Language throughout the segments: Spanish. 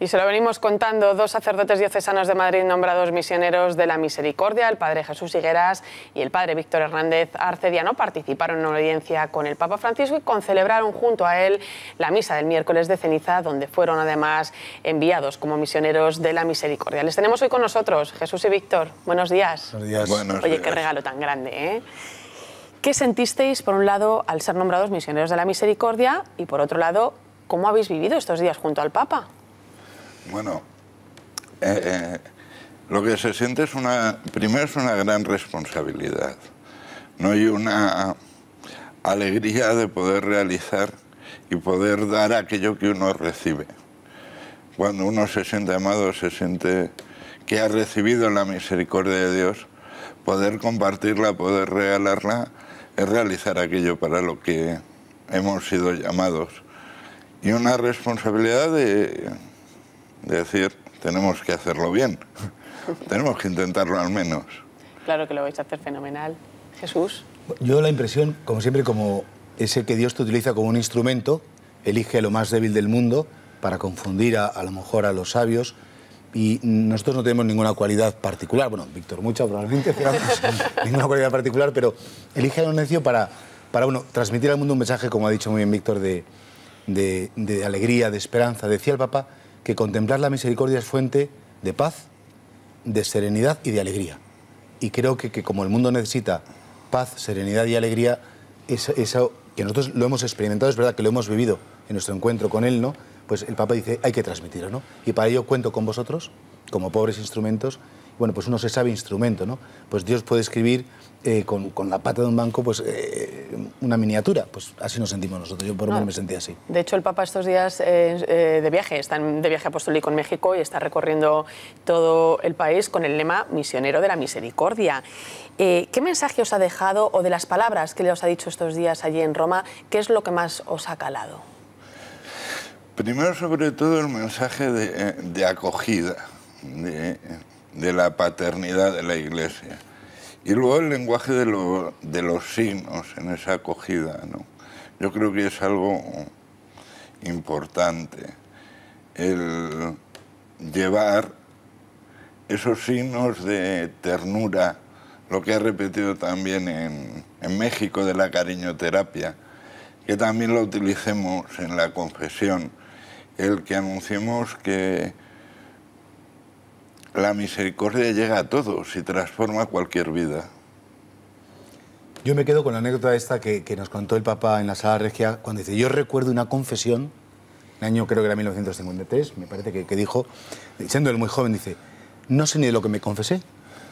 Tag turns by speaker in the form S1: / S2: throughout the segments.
S1: Y se lo venimos contando, dos sacerdotes diocesanos de Madrid nombrados misioneros de la misericordia, el padre Jesús Higueras y el padre Víctor Hernández Arcediano, participaron en una audiencia con el Papa Francisco y concelebraron junto a él la misa del miércoles de ceniza, donde fueron además enviados como misioneros de la misericordia. Les tenemos hoy con nosotros, Jesús y Víctor. Buenos días. Buenos días. Buenos Oye, qué regalo tan grande, ¿eh? ¿Qué sentisteis, por un lado, al ser nombrados misioneros de la misericordia y, por otro lado, cómo habéis vivido estos días junto al Papa?
S2: Bueno, eh, eh, lo que se siente es una, primero es una gran responsabilidad, ¿no? hay una alegría de poder realizar y poder dar aquello que uno recibe. Cuando uno se siente amado, se siente que ha recibido la misericordia de Dios, poder compartirla, poder regalarla, es realizar aquello para lo que hemos sido llamados. Y una responsabilidad de decir, tenemos que hacerlo bien, tenemos que intentarlo al menos.
S1: Claro que lo vais a hacer fenomenal. Jesús.
S3: Yo la impresión, como siempre, como ese que Dios te utiliza como un instrumento, elige a lo más débil del mundo para confundir a, a lo mejor a los sabios, y nosotros no tenemos ninguna cualidad particular. Bueno, Víctor, muchas probablemente, pero ninguna cualidad particular, pero elige a un necio para, para transmitir al mundo un mensaje, como ha dicho muy bien Víctor, de, de, de alegría, de esperanza. Decía el Papa que contemplar la misericordia es fuente de paz, de serenidad y de alegría. Y creo que, como el mundo necesita paz, serenidad y alegría, eso, que nosotros lo hemos experimentado, es verdad que lo hemos vivido en nuestro encuentro con él, ¿no? Pues el Papa dice, hay que transmitirlo, ¿no? Y para ello cuento con vosotros, como pobres instrumentos, bueno, pues uno se sabe instrumento, ¿no? Pues Dios puede escribir eh, con, la pata de un banco, pues eh, una miniatura. Pues así nos sentimos nosotros, yo por lo menos me sentía así.
S1: De hecho, el Papa estos días eh, eh, de viaje, está de viaje apostólico en México y está recorriendo todo el país con el lema Misionero de la Misericordia. Eh, ¿Qué mensaje os ha dejado o de las palabras que le os ha dicho estos días allí en Roma, qué es lo que más os ha calado?
S2: Primero, sobre todo, el mensaje de, acogida, de la paternidad de la Iglesia y luego el lenguaje de, los signos en esa acogida, Yo creo que es algo importante. El llevar esos signos de ternura, lo que ha repetido también en, en México de la cariñoterapia, que también lo utilicemos en la confesión, el que anunciemos que la misericordia llega a todos y transforma cualquier vida.
S3: Yo me quedo con la anécdota esta que, que nos contó el Papa en la sala regia, cuando dice, yo recuerdo una confesión, el año creo que era 1953, me parece que, que dijo, siendo él muy joven, dice, no sé ni de lo que me confesé,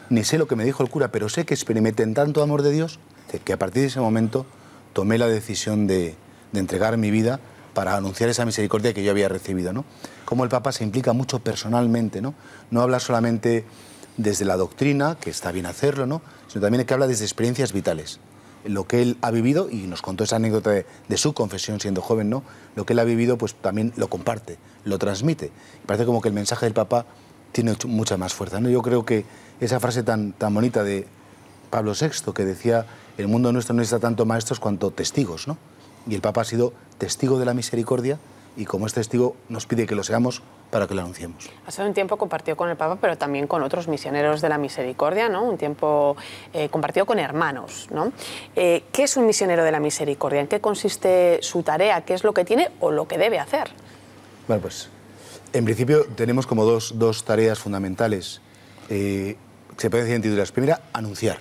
S3: ni sé lo que me dijo el cura, pero sé que experimenté en tanto amor de Dios que a partir de ese momento tomé la decisión de, de entregar mi vida para anunciar esa misericordia que yo había recibido. ¿no? Como el Papa se implica mucho personalmente, ¿no? no habla solamente desde la doctrina, que está bien hacerlo, ¿no? sino también que habla desde experiencias vitales. Lo que él ha vivido, y nos contó esa anécdota de, su confesión siendo joven, ¿no? lo que él ha vivido pues también lo comparte, lo transmite. Parece como que el mensaje del Papa tiene mucha más fuerza. ¿no? Yo creo que esa frase tan, tan bonita de Pablo VI, que decía, el mundo nuestro no necesita tanto maestros cuanto testigos, ¿no? y el Papa ha sido testigo de la misericordia y como es testigo nos pide que lo seamos para que lo anunciemos.
S1: Ha sido un tiempo compartido con el Papa, pero también con otros misioneros de la misericordia, ¿no? Un tiempo eh, compartido con hermanos, ¿no? Eh, ¿Qué es un misionero de la misericordia? ¿En qué consiste su tarea? ¿Qué es lo que tiene o lo que debe hacer?
S3: Bueno, pues en principio tenemos como dos, tareas fundamentales que eh, se pueden decir en titulares. Primera, anunciar.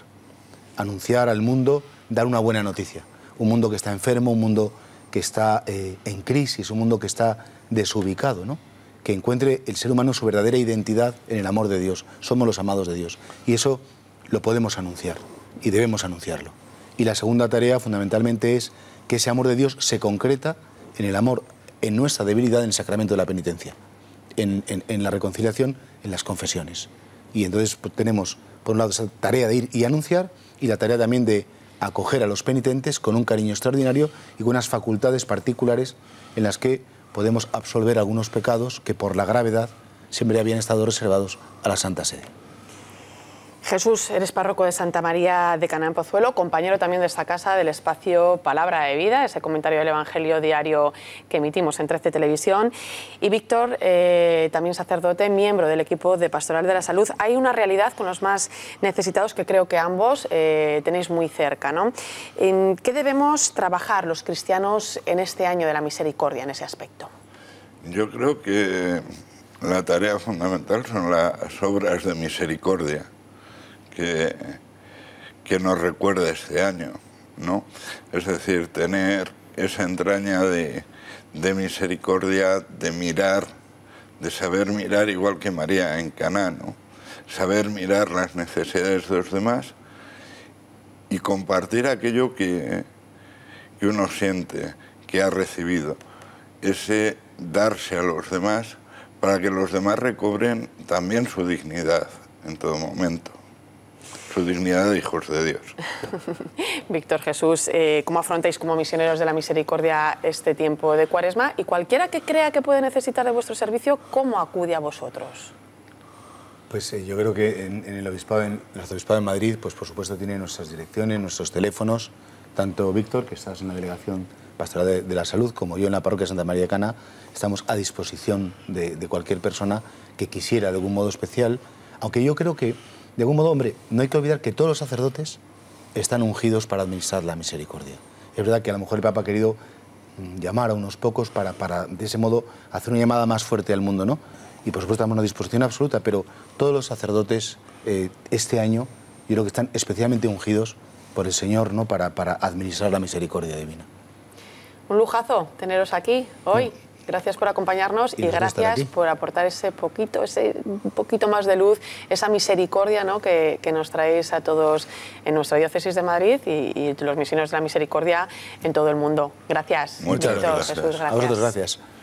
S3: Anunciar al mundo, dar una buena noticia. Un mundo que está enfermo, un mundo que está eh, en crisis, un mundo que está desubicado, que encuentre el ser humano su verdadera identidad en el amor de Dios. Somos los amados de Dios. Y eso lo podemos anunciar y debemos anunciarlo. Y la segunda tarea fundamentalmente es que ese amor de Dios se concreta en el amor, en nuestra debilidad, en el sacramento de la penitencia, en, la reconciliación, en las confesiones. Y entonces pues, tenemos, por un lado, esa tarea de ir y anunciar y la tarea también de acoger a los penitentes con un cariño extraordinario y con unas facultades particulares en las que podemos absolver algunos pecados que por la gravedad siempre habían estado reservados a la Santa Sede.
S1: Jesús, eres párroco de Santa María de en Pozuelo, compañero también de esta casa del espacio Palabra de Vida, ese comentario del Evangelio diario que emitimos en 13 Televisión. Y Víctor, eh, también sacerdote, miembro del equipo de Pastoral de la Salud. Hay una realidad con los más necesitados que creo que ambos eh, tenéis muy cerca. ¿En qué debemos trabajar los cristianos en este año de la misericordia en ese aspecto?
S2: Yo creo que la tarea fundamental son las obras de misericordia que, nos recuerda este año, ¿no? Es decir, tener esa entraña de, misericordia, de mirar, de saber mirar igual que María en Caná, ¿no? Saber mirar las necesidades de los demás y compartir aquello que, que uno siente, que ha recibido. Ese darse a los demás para que los demás recobren también su dignidad en todo momento dignidad de hijos de Dios.
S1: Víctor Jesús, eh, ¿cómo afrontáis como misioneros de la misericordia este tiempo de cuaresma? Y cualquiera que crea que puede necesitar de vuestro servicio, ¿cómo acude a vosotros?
S3: Pues eh, yo creo que en, el obispado, en de Madrid, pues por supuesto tiene nuestras direcciones, nuestros teléfonos, tanto Víctor, que estás en la delegación pastoral de, la salud, como yo en la parroquia Santa María de Cana, estamos a disposición de, de cualquier persona que quisiera de algún modo especial, aunque yo creo que de algún modo, hombre, no hay que olvidar que todos los sacerdotes están ungidos para administrar la misericordia. Es verdad que a lo mejor el Papa ha querido mm, llamar a unos pocos para, para de ese modo, hacer una llamada más fuerte al mundo, ¿no? Y por supuesto, estamos en una disposición absoluta, pero todos los sacerdotes eh, este año, yo creo que están especialmente ungidos por el Señor, ¿no? Para, para administrar la misericordia divina.
S1: Un lujazo teneros aquí hoy. Gracias por acompañarnos y, gracias por aportar ese poquito, ese poquito más de luz, esa misericordia ¿no? que, nos traéis a todos en nuestra diócesis de Madrid y, los misioneros de la misericordia en todo el mundo. Gracias. Muchas gracias. Jesús, gracias. A vosotros,
S3: gracias.